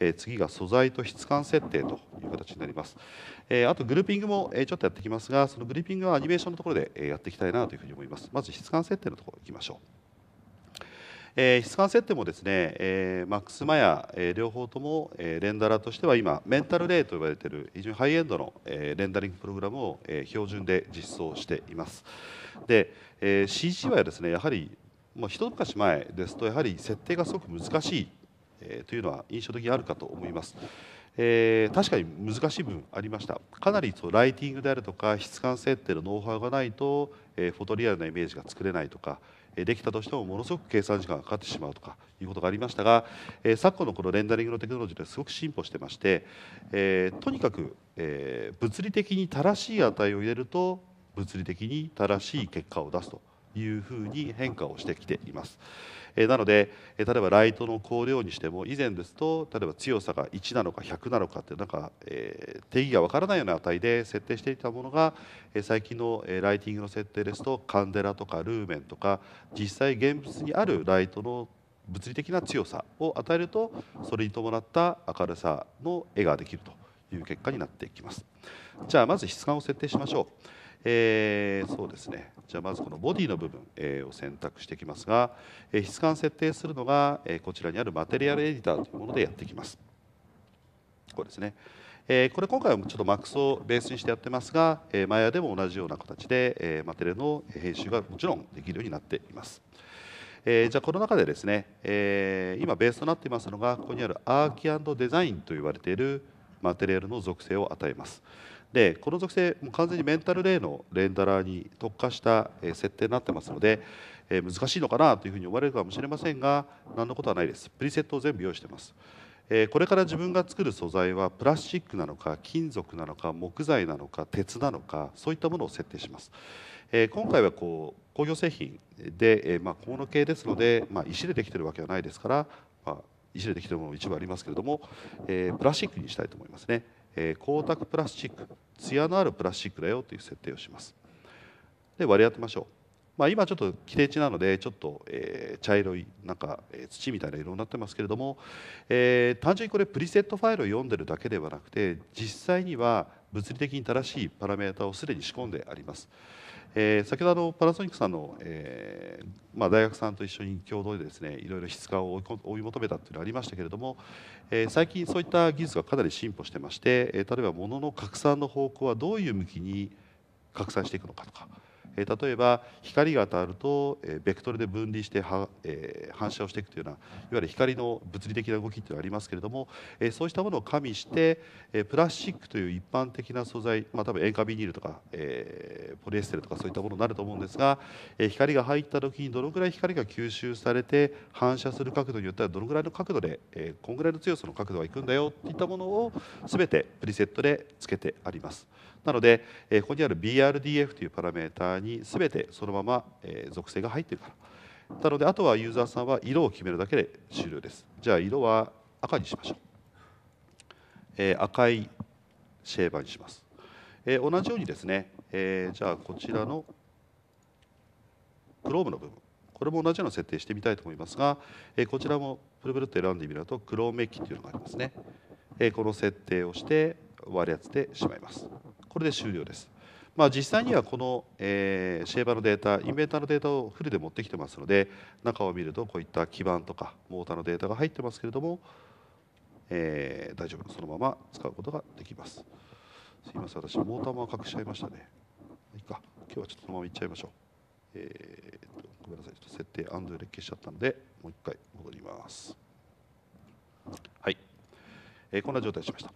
え次が素材と質感設定という形になります、えあとグルーピングも、えちょっとやってきますがそのグルーピングはアニメーションのところで、えやっていきたいなというふうに思いますまず質感設定のところいきましょうえ質感設定もですね、え a マックスマヤ、え両方とも、えレンダラーとしては今メンタルレイと呼ばれている非常にハイエンドの、えレンダリングプログラムを、え標準で実装しています。で、え CG はですねやはりもう一昔前ですとやはり設定がすごく難しいえー、というのは印象的にあるかと思います。えー、確かに難しい部分ありましたかなりそのライティングであるとか質感設定のノウハウがないと、えー、フォトリアルなイメージが作れないとか、えー、できたとしてもものすごく計算時間がかかってしまうとかいうことがありましたが、え昨今のこのレンダリングのテクノロジーですごく進歩してまして、えとにかく、え物理的に正しい値を入れると物理的に正しい結果を出すというふうに変化をしてきています。えなので、え例えばライトの光量にしても以前ですと例えば強さが1なのか100なのかってなんか、えー、定義がわからないような値で設定していたものが、え最近の、えライティングの設定ですとカンデラとかルーメンとか実際現物にあるライトの物理的な強さを与えるとそれに伴った明るさの絵ができるという結果になっていきます。じゃあまず質感を設定しましょう。えー、そうですねじゃあまずこのボディの部分、えー、を選択していきますが、えー、質感設定するのが、えー、こちらにあるマテリアルエディターというものでやっていきます。これですね、えー、これ今回はちょっとックスをベースにしてやってますが、えー、マヤでも同じような形で、えー、マテルの編集がもちろんできるようになっています。えー、じゃあこの中でですね、えー、今ベースとなっていますのがここにあるアーキデザインと言われているマテリアルの属性を与えますでこの属性も完全にメンタル例のレンダラーに特化した設定になってますので、え難しいのかなというふうに思われるかもしれませんが何のことはないですプリセットを全部用意してます。これから自分が作る素材はプラスチックなのか金属なのか木材なのか鉄なのかそういったものを設定します。今回はこう工業製品で、まあ、高系ですので、まあ、石でできてるわけはないですから、まあ、石でできてるものも一部ありますけれども、えプラスチックにしたいと思いますね。えー、光沢プラスチック艶のあるプラスチックだよという設定をしますで割り当てましょう、まあ、今ちょっと規定値なのでちょっと、えー、茶色いなんか、えー、土みたいな色になってますけれども、えー、単純にこれプリセットファイルを読んでるだけではなくて実際には物理的に正しいパラメータをすでに仕込んであります。えー、先ほどあのパナソニックさんの、えーまあ、大学さんと一緒に共同でですねいろいろ質化を追い求めたというのがありましたけれども、えー、最近そういった技術がかなり進歩してまして、えー、例えばものの拡散の方向はどういう向きに拡散していくのかとかえ例えば光が当たると、えベクトルで分離しては、え反射をしていくというようないわゆる光の物理的な動きっていうのがありますけれども、えそうしたものを加味して、えプラスチックという一般的な素材、まあ、多分塩化ビニールとか、えポリエステルとかそういったものになると思うんですが、え光が入った時にどのぐらい光が吸収されて反射する角度によってはどのぐらいの角度で、えこんぐらいの強さの角度がいくんだよといったものを全てプリセットでつけてあります。なので、えここにある BRDF というパラメータにに全てそのまま、え属性が入ってるからなのであとはユーザーさんは色を決めるだけで終了ですじゃあ色は赤にしましょう、え赤いシェーバーにします、え同じようにですね、えじゃあこちらのクロームの部分これも同じような設定してみたいと思いますが、えこちらもプルプルっ選んでみるとクローメッキというのがありますね、えこの設定をして割り当ててしまいますこれで終了ですまあ、実際にはこの、えー、シェーバーのデータインベーターのデータをフルで持ってきてますので中を見るとこういった基板とかモーターのデータが入ってますけれども、えー、大丈夫そのまま使うことができますすみません私モーターも隠しちゃいましたねいいか今日はちょっとそのままいっちゃいましょうえー、ごめんなさいちょっと設定アンドゥレ消しちゃったのでもう一回戻りますはい、えー、こんな状態しました